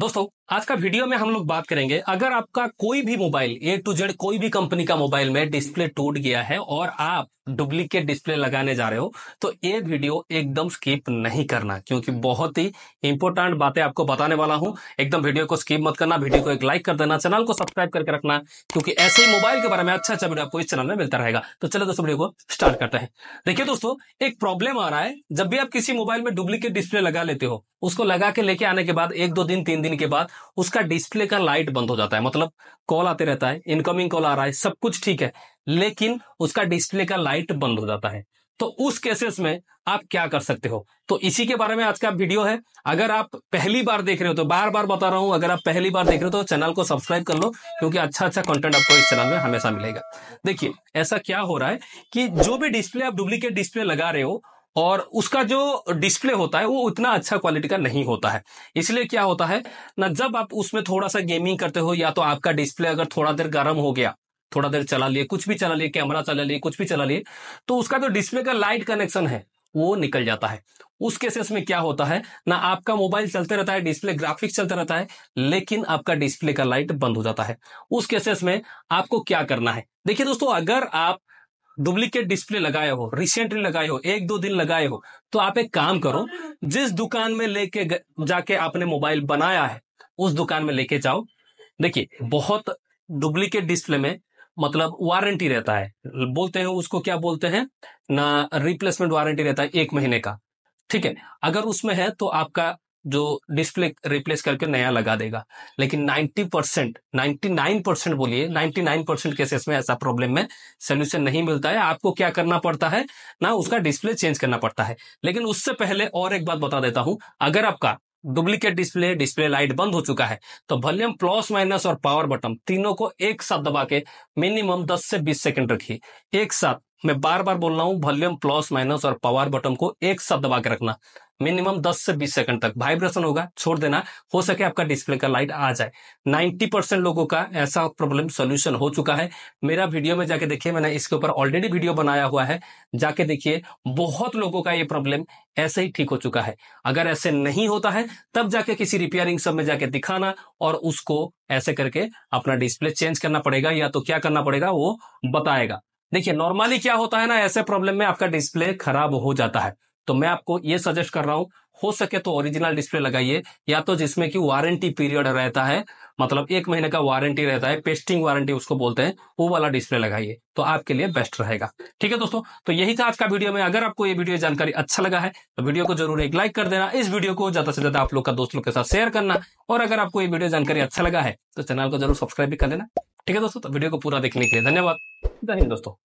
dosto आज का video में हम लोग बात करेंगे अगर आपका कोई भी मोबाइल ए टू जेड कोई भी कंपनी का मोबाइल में डिस्प्ले टूट गया है और आप डुप्लीकेट डिस्प्ले लगाने जा रहे हो तो ये वीडियो एकदम स्किप नहीं करना क्योंकि बहुत ही इंपॉर्टेंट बातें आपको बताने वाला हूं एकदम वीडियो को स्किप मत करना वीडियो को एक लाइक कर देना चैनल को सब्सक्राइब करके रखना क्योंकि ऐसे ही मोबाइल के बारे में अच्छा अच्छा वीडियो आपको इस चैनल में मिलता रहेगा तो चलो दोस्तों वीडियो को स्टार्ट करते हैं देखिए दोस्तों एक प्रॉब्लम आ रहा है जब भी आप किसी मोबाइल में डुप्लीकेट डिस्प्ले लगा लेते हो उसको लगा के लेके आने के बाद एक दो दिन तीन दिन के बाद उसका डिस्प्ले का लाइट बंद हो जाता है मतलब कॉल आते रहता है इनकमिंग कॉल आ रहा है सब कुछ ठीक है लेकिन उसका डिस्प्ले का लाइट बंद हो जाता है तो उस केसेस में आप क्या कर सकते हो तो इसी के बारे में आज का वीडियो है अगर आप पहली बार देख रहे हो तो बार बार बता रहा हूं अगर आप पहली बार देख रहे हो तो चैनल को सब्सक्राइब कर लो क्योंकि अच्छा अच्छा कंटेंट आपको इस चैनल में हमेशा मिलेगा देखिए ऐसा क्या हो रहा है कि जो भी डिस्प्ले आप डुप्लीकेट डिस्प्ले लगा रहे हो और उसका जो डिस्प्ले होता है वो उतना अच्छा क्वालिटी का नहीं होता है इसलिए क्या होता है ना जब आप उसमें थोड़ा सा गेमिंग करते हो या तो आपका डिस्प्ले अगर थोड़ा देर गर्म हो गया थोड़ा देर चला लिए कुछ भी चला लिए कैमरा चला लिए कुछ भी चला लिए तो उसका जो डिस्प्ले का लाइट कनेक्शन है वो निकल जाता है उस केसेस में क्या होता है ना आपका मोबाइल चलते रहता है डिस्प्ले ग्राफिक्स चलता रहता है लेकिन आपका डिस्प्ले का लाइट बंद हो जाता है उस केसेस में आपको क्या करना है देखिए दोस्तों अगर आप डुप्लीकेट डिस्प्ले लगाए हो रिसेंटली लगाए हो एक दो दिन लगाए हो तो आप एक काम करो जिस दुकान में लेके जाके आपने मोबाइल बनाया है उस दुकान में लेके जाओ देखिए बहुत डुप्लीकेट डिस्प्ले में मतलब वारंटी रहता है बोलते हैं उसको क्या बोलते हैं ना रिप्लेसमेंट वारंटी रहता है एक महीने का ठीक है अगर उसमें है तो आपका जो डिस्प्ले रिप्लेस करके नया लगा देगा लेकिन 90 परसेंट नाइन्टी परसेंट बोलिए 99 परसेंट केसेस में ऐसा प्रॉब्लम में सोल्यूशन नहीं मिलता है आपको क्या करना पड़ता है ना उसका डिस्प्ले चेंज करना पड़ता है लेकिन उससे पहले और एक बात बता देता हूं अगर आपका डुप्लीकेट डिस्प्ले डिस्प्ले लाइट बंद हो चुका है तो वॉल्यूम प्लस माइनस और पावर बटन तीनों को एक साथ दबा के मिनिमम 10 से 20 सेकंड रखिए एक साथ मैं बार बार बोल रहा हूँ वॉल्यूम प्लस माइनस और पावर बटन को एक साथ दबा के रखना मिनिमम 10 से 20 सेकंड तक वाइब्रेशन होगा छोड़ देना हो सके आपका डिस्प्ले का लाइट आ जाए 90 परसेंट लोगों का ऐसा प्रॉब्लम सोल्यूशन हो चुका है मेरा वीडियो में जाके देखिए मैंने इसके ऊपर ऑलरेडी वीडियो बनाया हुआ है जाके देखिए बहुत लोगों का ये प्रॉब्लम ऐसे ही ठीक हो चुका है अगर ऐसे नहीं होता है तब जाके किसी रिपेयरिंग सब में जाके दिखाना और उसको ऐसे करके अपना डिस्प्ले चेंज करना पड़ेगा या तो क्या करना पड़ेगा वो बताएगा देखिए नॉर्मली क्या होता है ना ऐसे प्रॉब्लम में आपका डिस्प्ले खराब हो जाता है तो मैं आपको ये सजेस्ट कर रहा हूं हो सके तो ओरिजिनल डिस्प्ले लगाइए या तो जिसमें कि वारंटी पीरियड रहता है मतलब एक महीने का वारंटी रहता है पेस्टिंग वारंटी उसको बोलते हैं वो वाला डिस्प्ले लगाइए तो आपके लिए बेस्ट रहेगा ठीक है दोस्तों तो यही था आज का वीडियो में अगर आपको ये वीडियो जानकारी अच्छा लगा है तो वीडियो को जरूर एक लाइक कर देना इस वीडियो को ज्यादा से ज्यादा आप लोग का दोस्तों के साथ शेयर करना और अगर आपको ये वीडियो जानकारी अच्छा लगा है तो चैनल को जरूर सब्सक्राइब भी कर देना ठीक है दोस्तों तो वीडियो को पूरा देखने के लिए धन्यवाद जय हिंद दोस्तों